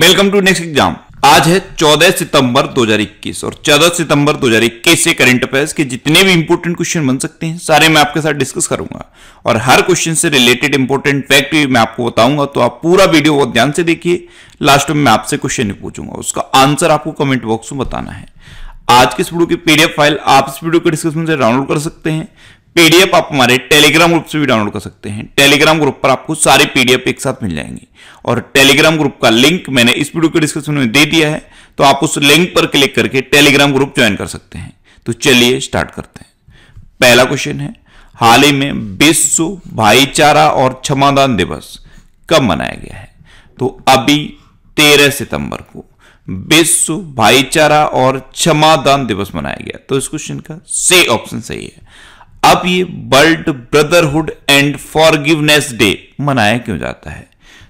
welcome to next exam आज है 14 सितंबर 2021 और 14 सितंबर 2021 से करंट अफेयर्स के जितने भी इंपोर्टेंट क्वेश्चन बन सकते हैं सारे मैं आपके साथ डिस्कस करूंगा और हर क्वेश्चन से रिलेटेड इंपोर्टेंट फैक्ट भी मैं आपको बताऊंगा तो आप पूरा वीडियो बहुत ध्यान से देखिए लास्ट में मैं आपसे क्वेश्चन नहीं पूछूंगा उसका आंसर आपको कमेंट बॉक्स में बताना है आज के इस वीडियो की पीडीएफ फाइल आप इस वीडियो के डिस्क्रिप्शन से डाउनलोड कर सकते हैं पीडीएफ आप हमारे टेलीग्राम ग्रुप से भी डाउनलोड कर सकते हैं टेलीग्राम ग्रुप पर आपको सारे पीडीएफ एक साथ मिल जाएंगे और टेलीग्राम ग्रुप का लिंक मैंने इस वीडियो के डिस्क्रिप्शन में दे दिया है तो आप उस लिंक पर क्लिक करके टेलीग्राम ग्रुप ज्वाइन कर सकते हैं तो चलिए स्टार्ट करते हैं पहला क्वेश्चन है हाल ही में विश्व भाईचारा और क्षमादान दिवस कब मनाया गया है तो अभी तेरह सितंबर को विश्व भाईचारा और क्षमादान दिवस मनाया गया तो इस क्वेश्चन का से ऑप्शन सही है अब ये world brotherhood and forgiveness day मनाया क्यों जाता है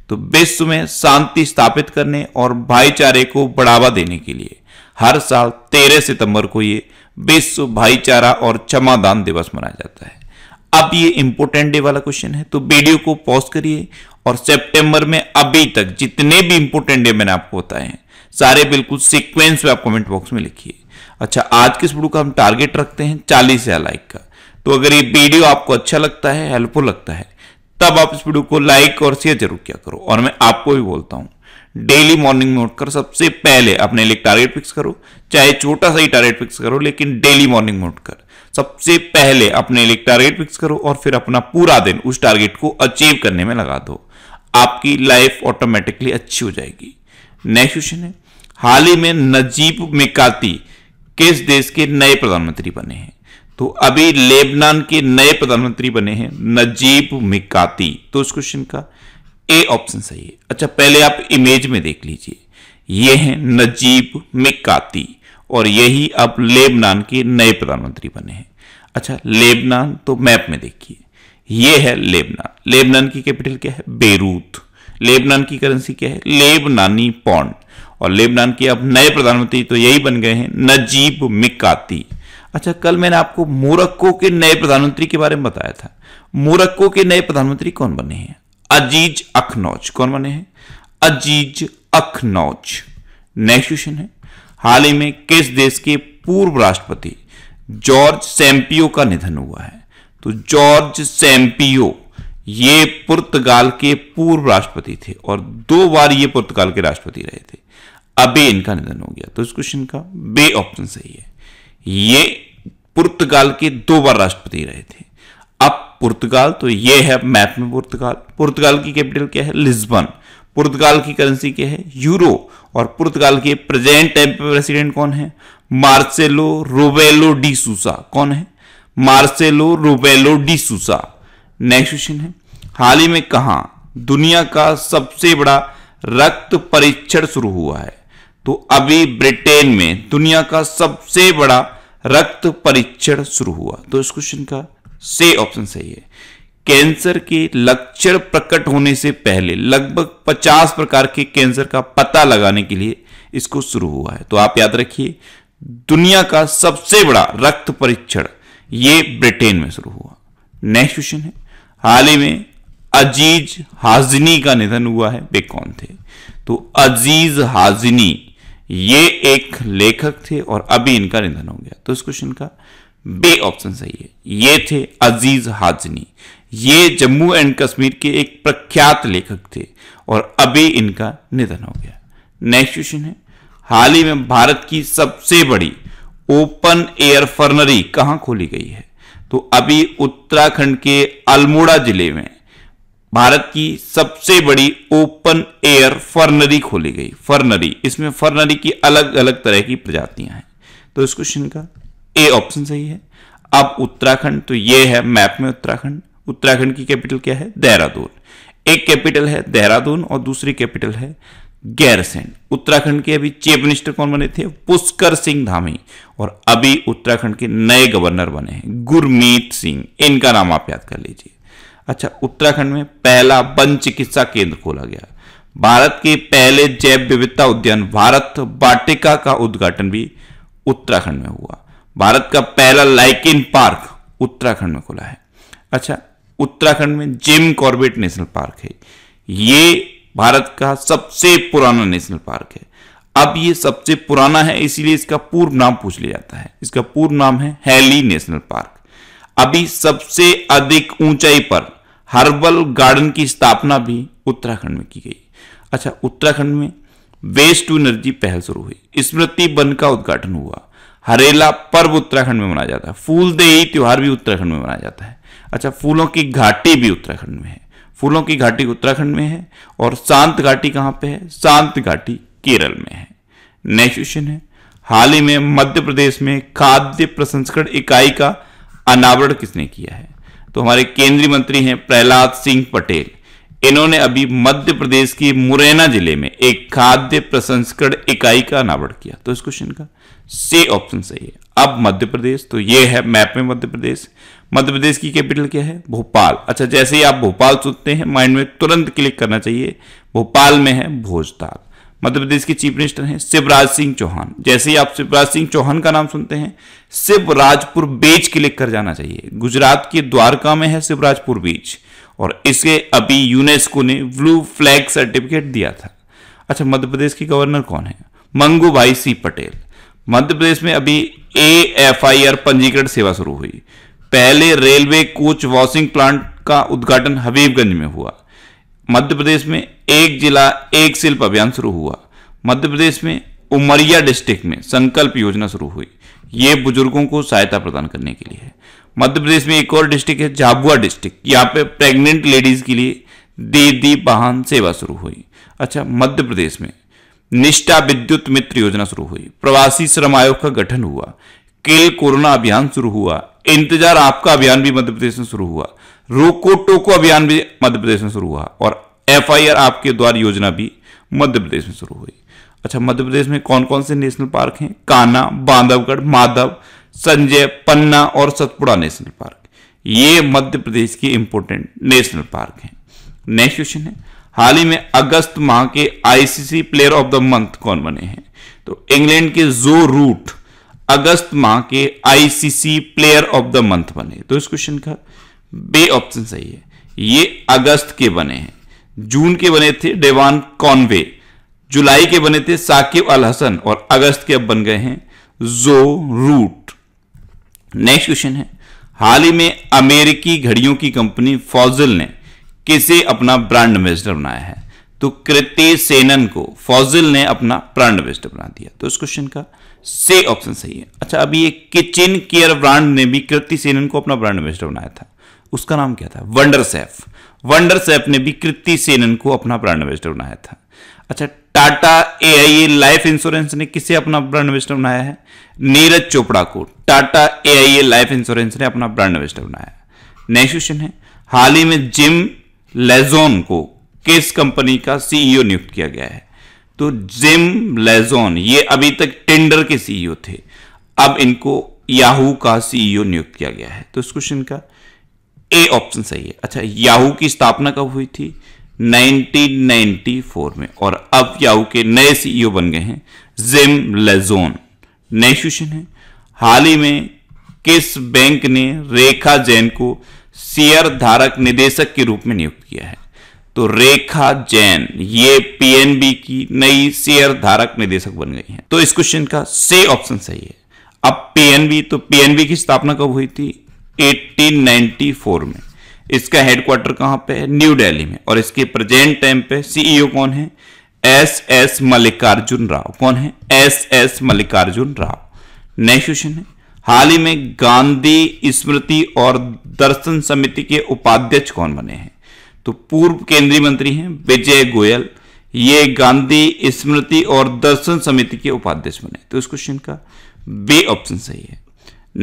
तो विश्व में शांति स्थापित करने और भाईचारे को बढ़ावा देने के लिए हर साल 13 सितंबर को ये विश्व भाईचारा और क्षमादान दिवस मनाया जाता है अब ये इंपोर्टेंट डे वाला क्वेश्चन है तो वीडियो को पॉज करिए और सितंबर में अभी तक जितने भी इंपोर्टेंट डे मैंने आपको बताए हैं सारे बिल्कुल सिक्वेंस में आप कॉमेंट बॉक्स में लिखिए अच्छा आज किस वीडियो का हम टारगेट रखते हैं चालीस लाइक का तो अगर ये वीडियो आपको अच्छा लगता है हेल्पफुल लगता है तब आप इस वीडियो को लाइक और शेयर जरूर किया करो और मैं आपको भी बोलता हूं डेली मॉर्निंग में उठकर सबसे पहले अपने लिए टारगेट फिक्स करो चाहे छोटा सा ही टारगेट फिक्स करो लेकिन डेली मॉर्निंग में उठकर सबसे पहले अपने लिए टारगेट फिक्स करो और फिर अपना पूरा दिन उस टारगेट को अचीव करने में लगा दो आपकी लाइफ ऑटोमेटिकली अच्छी हो जाएगी नेक्स्ट क्वेश्चन है हाल ही में नजीब मिकाती किस देश के नए प्रधानमंत्री बने हैं तो अभी लेबनान के नए प्रधानमंत्री बने हैं नजीब मिकाती तो इस क्वेश्चन का ए ऑप्शन सही है अच्छा पहले आप इमेज में देख लीजिए ये हैं नजीब मिकाती और यही अब लेबनान के नए प्रधानमंत्री बने हैं अच्छा लेबनान तो मैप में देखिए ये है लेबनान लेबनान की कैपिटल क्या है बेरूत लेबनान की करेंसी क्या है लेबनानी पॉन्ड और लेबनान के अब नए प्रधानमंत्री तो यही बन गए हैं नजीब मिकाती अच्छा कल मैंने आपको मोरक्को के नए प्रधानमंत्री के बारे में बताया था मोरक्को के नए प्रधानमंत्री कौन बने हैं अजीज अखनौज कौन बने हैं अजीज अखनौज नेक्स्ट क्वेश्चन है हाल ही में किस देश के पूर्व राष्ट्रपति जॉर्ज सैम्पियो का निधन हुआ है तो जॉर्ज सैम्पियो ये पुर्तगाल के पूर्व राष्ट्रपति थे और दो बार ये पुर्तगाल के राष्ट्रपति रहे थे अभी इनका निधन हो गया तो इस क्वेश्चन का बे ऑप्शन सही है ये पुर्तगाल के दो बार राष्ट्रपति रहे थे अब पुर्तगाल तो ये है मैप में पुर्तगाल पुर्तगाल की कैपिटल क्या है लिस्बन पुर्तगाल की करेंसी क्या है यूरो और पुर्तगाल के प्रेजेंट टाइम पे प्रेसिडेंट कौन है मार्सेलो रोबेलो डी सूसा कौन है Marcelo Rebelo de Sousa next question है हाल ही में कहा दुनिया का सबसे बड़ा रक्त परीक्षण शुरू हुआ है तो अभी ब्रिटेन में दुनिया का सबसे बड़ा रक्त परीक्षण शुरू हुआ तो इस क्वेश्चन का से ऑप्शन सही है कैंसर के लक्षण प्रकट होने से पहले लगभग 50 प्रकार के कैंसर का पता लगाने के लिए इसको शुरू हुआ है तो आप याद रखिए दुनिया का सबसे बड़ा रक्त परीक्षण ये ब्रिटेन में शुरू हुआ नेक्स्ट क्वेश्चन है हाल ही में अजीज हाजिनी का निधन हुआ है वे कौन थे तो अजीज हाजिनी ये एक लेखक थे और अभी इनका निधन हो गया तो इस क्वेश्चन का बे ऑप्शन सही है ये थे अजीज हाजनी ये जम्मू एंड कश्मीर के एक प्रख्यात लेखक थे और अभी इनका निधन हो गया नेक्स्ट क्वेश्चन है हाल ही में भारत की सबसे बड़ी ओपन एयर फर्नरी कहाँ खोली गई है तो अभी उत्तराखंड के अल्मोड़ा जिले में भारत की सबसे बड़ी ओपन एयर फर्नरी खोली गई फर्नरी इसमें फर्नरी की अलग अलग तरह की प्रजातियां हैं तो इस क्वेश्चन का ए ऑप्शन सही है अब उत्तराखंड तो ये है मैप में उत्तराखंड उत्तराखंड की कैपिटल क्या है देहरादून एक कैपिटल है देहरादून और दूसरी कैपिटल है गैरसैन उत्तराखंड के अभी चीफ मिनिस्टर कौन बने थे पुष्कर सिंह धामी और अभी उत्तराखंड के नए गवर्नर बने हैं गुरमीत सिंह इनका नाम आप याद कर लीजिए अच्छा उत्तराखंड में पहला वन चिकित्सा केंद्र खोला गया भारत के पहले जैव विविधता उद्यान भारत बाटिका का उद्घाटन भी उत्तराखंड में हुआ भारत का पहला लाइकिन पार्क उत्तराखंड में खुला है अच्छा उत्तराखंड में जिम कॉर्बेट नेशनल पार्क है ये भारत का सबसे पुराना नेशनल पार्क है अब ये सबसे पुराना है इसीलिए इसका पूर्व नाम पूछ लिया जाता है इसका पूर्व नाम है हैली नेशनल पार्क अभी सबसे अधिक ऊंचाई पर हर्बल गार्डन की स्थापना भी उत्तराखंड में की गई अच्छा उत्तराखंड में वेस्ट टू एनर्जी पहल शुरू हुई स्मृति वन का उद्घाटन हुआ हरेला पर्व उत्तराखंड में मनाया जाता है फूल देही त्यौहार भी उत्तराखंड में मनाया जाता है अच्छा फूलों की घाटी भी उत्तराखंड में है फूलों की घाटी उत्तराखंड में है और शांत घाटी कहाँ पे है शांत घाटी केरल में है नेक्स्ट क्वेश्चन है हाल ही में मध्य प्रदेश में खाद्य प्रसंस्करण इकाई का अनावरण किसने किया है तो हमारे केंद्रीय मंत्री हैं प्रहलाद सिंह पटेल इन्होंने अभी मध्य प्रदेश की मुरैना जिले में एक खाद्य प्रसंस्करण इकाई का अनावरण किया तो इस क्वेश्चन का से ऑप्शन सही है अब मध्य प्रदेश तो ये है मैप में मध्य प्रदेश मध्य प्रदेश की कैपिटल क्या है भोपाल अच्छा जैसे ही आप भोपाल सुनते हैं माइंड में तुरंत क्लिक करना चाहिए भोपाल में है भोजताल मध्य प्रदेश के चीफ मिनिस्टर हैं शिवराज सिंह चौहान जैसे ही आप शिवराज सिंह चौहान का नाम सुनते हैं शिवराजपुर बीच क्लिक कर जाना चाहिए गुजरात के द्वारका में है शिवराजपुर बीच और इसके अभी यूनेस्को ने ब्लू फ्लैग सर्टिफिकेट दिया था अच्छा मध्य प्रदेश के गवर्नर कौन है मंगू भाई सी पटेल मध्य प्रदेश में अभी ए एफ आई आर पंजीकरण सेवा शुरू हुई पहले रेलवे कोच वॉशिंग प्लांट का उद्घाटन हबीबगंज में हुआ मध्य प्रदेश में एक जिला एक शिल्प अभियान शुरू हुआ मध्य प्रदेश में उमरिया डिस्ट्रिक्ट में संकल्प योजना शुरू हुई ये बुजुर्गों को सहायता प्रदान करने के लिए है मध्य प्रदेश में एक और डिस्ट्रिक्ट है झाबुआ डिस्ट्रिक्ट यहाँ पे प्रेग्नेंट लेडीज के लिए दीदी वाहन सेवा शुरू हुई अच्छा मध्य प्रदेश में निष्ठा विद्युत मित्र योजना शुरू हुई प्रवासी श्रम आयोग का गठन हुआ किल कोरोना अभियान शुरू हुआ इंतजार आपका अभियान भी मध्य प्रदेश में शुरू हुआ रोको टोको अभियान भी मध्य प्रदेश में शुरू हुआ और एफआईआर आपके द्वार योजना भी मध्य प्रदेश में शुरू हुई अच्छा मध्य प्रदेश में कौन कौन से नेशनल पार्क हैं काना बांधवगढ़ माधव संजय पन्ना और सतपुड़ा नेशनल पार्क ये मध्य प्रदेश के इंपोर्टेंट नेशनल पार्क हैं नेक्स्ट क्वेश्चन है हाल ही में अगस्त माह के ICC player of the month कौन बने हैं तो इंग्लैंड के जो रूट अगस्त माह के ICC player of the month बने तो इस क्वेश्चन का बे ऑप्शन सही है ये अगस्त के बने हैं जून के बने थे डेवान कॉनवे जुलाई के बने थे साकिब अल हसन और अगस्त के अब बन गए हैं जो रूट नेक्स्ट क्वेश्चन है हाल ही में अमेरिकी घड़ियों की कंपनी फॉजिल ने किसे अपना ब्रांड एम्बेसडर बनाया है तो कृति सेनन को फॉजिल ने अपना ब्रांड एम्बेसडर बना दिया तो इस क्वेश्चन का से ऑप्शन सही है अच्छा अभी ये किचन केयर ब्रांड ने भी कृति सेनन को अपना ब्रांड एम्बेसडर बनाया था उसका नाम क्या था वंडर सेफ वंडर सेफ ने भी कृति सेनन को अपना ब्रांड एम्बेसडर बनाया था अच्छा Tata A I life insurance ने किसे अपना ब्रांड एम्बेस्टर बनाया है नीरज चोपड़ा को Tata A I life insurance ने अपना ब्रांड एम्बेस्टर बनाया नेक्स्ट क्वेश्चन है हाल ही में जिम लेजोन को किस कंपनी का सीईओ नियुक्त किया गया है तो जिम लेजोन ये अभी तक टेंडर के सीईओ थे अब इनको याहू का सीईओ नियुक्त किया गया है तो इस क्वेश्चन का ए ऑप्शन सही है अच्छा याहू की स्थापना कब हुई थी 1994 में और अब याहू के नए सीईओ e बन गए हैं जिम लेजोन नए क्वेश्चन है हाल ही में किस बैंक ने रेखा जैन को शेयर धारक निदेशक के रूप में नियुक्त किया है तो रेखा जैन ये पीएनबी की नई शेयर धारक निदेशक बन गई हैं तो इस क्वेश्चन का से ऑप्शन सही है अब पीएनबी तो पीएनबी की स्थापना कब हुई थी 1894 में इसका हेडक्वार्टर कहां पे है न्यू दिल्ली में और इसके प्रेजेंट टाइम पे सीईओ e कौन है एस एस मल्लिकार्जुन राव कौन है S S Mallikarjun Rao next question है हाल ही में गांधी स्मृति और दर्शन समिति के उपाध्यक्ष कौन बने हैं तो पूर्व केंद्रीय मंत्री हैं विजय गोयल ये गांधी स्मृति और दर्शन समिति के उपाध्यक्ष बने तो इस क्वेश्चन का बे ऑप्शन सही है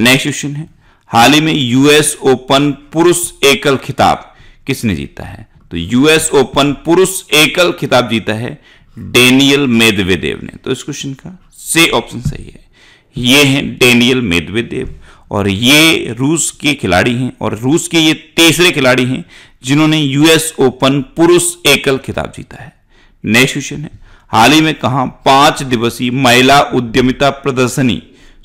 नेक्स्ट क्वेश्चन है हाल ही में यूएस ओपन पुरुष एकल खिताब किसने जीता है तो यूएस ओपन पुरुष एकल खिताब जीता है डेनियल मेदवेदेव ने तो इस क्वेश्चन का से ऑप्शन सही है ये हैं डेनियल मेदवेदेव और ये रूस के खिलाड़ी हैं और रूस के ये तीसरे खिलाड़ी हैं जिन्होंने यूएस ओपन पुरुष एकल खिताब जीता है नेक्स्ट क्वेश्चन है हाल ही में कहा पांच दिवसीय महिला उद्यमिता प्रदर्शनी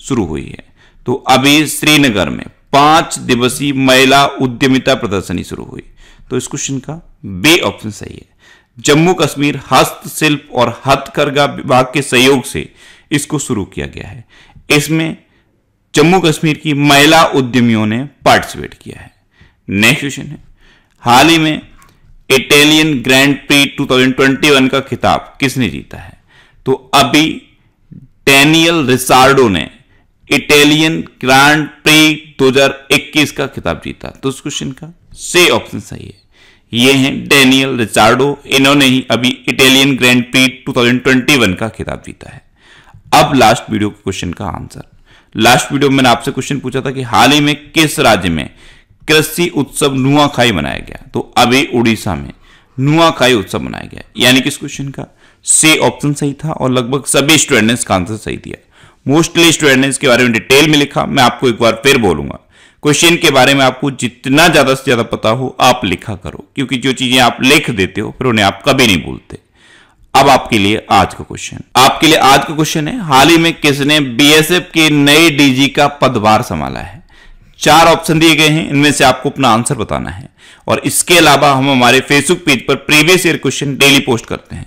शुरू हुई है तो अभी श्रीनगर में पांच दिवसीय महिला उद्यमिता प्रदर्शनी शुरू हुई तो इस क्वेश्चन का बे ऑप्शन सही है जम्मू कश्मीर हस्तशिल्प और हथकरघा विभाग के सहयोग से इसको शुरू किया गया है इसमें जम्मू कश्मीर की महिला उद्यमियों ने पार्टिसिपेट किया है नेक्स्ट क्वेश्चन है हाल ही में इटालियन ग्रैंड प्री 2021 का खिताब किसने जीता है तो अभी डेनियल रिसार्डो ने इटालियन ग्रांड प्री 2021 का खिताब जीता तो उस क्वेश्चन का से ऑप्शन सही है ये हैं डेनियल रिचार्डो इन्होंने ही अभी इटालियन ग्रैंड प्री 2021 का खिताब जीता है अब लास्ट वीडियो के क्वेश्चन का आंसर लास्ट वीडियो में मैंने आपसे क्वेश्चन पूछा था कि हाल ही में किस राज्य में कृषि उत्सव नुआखाई मनाया गया तो अभी उड़ीसा में नुआखाई उत्सव मनाया गया यानी किस क्वेश्चन का से ऑप्शन सही था और लगभग सभी स्टूडेंट ने इसका आंसर सही दिया मोस्टली ने इसके बारे में डिटेल में लिखा मैं आपको एक बार फिर बोलूंगा क्वेश्चन के बारे में आपको जितना ज्यादा से ज्यादा पता हो आप लिखा करो क्योंकि जो चीजें आप लिख देते हो फिर उन्हें आप कभी नहीं भूलते अब आपके लिए आज का क्वेश्चन आपके लिए आज का क्वेश्चन है हाल ही में किसने बीएसएफ के नए डीजी का पदभार संभाला है चार ऑप्शन दिए गए हैं इनमें से आपको अपना आंसर बताना है और इसके अलावा हम हमारे फेसबुक पेज पर previous year question daily post करते हैं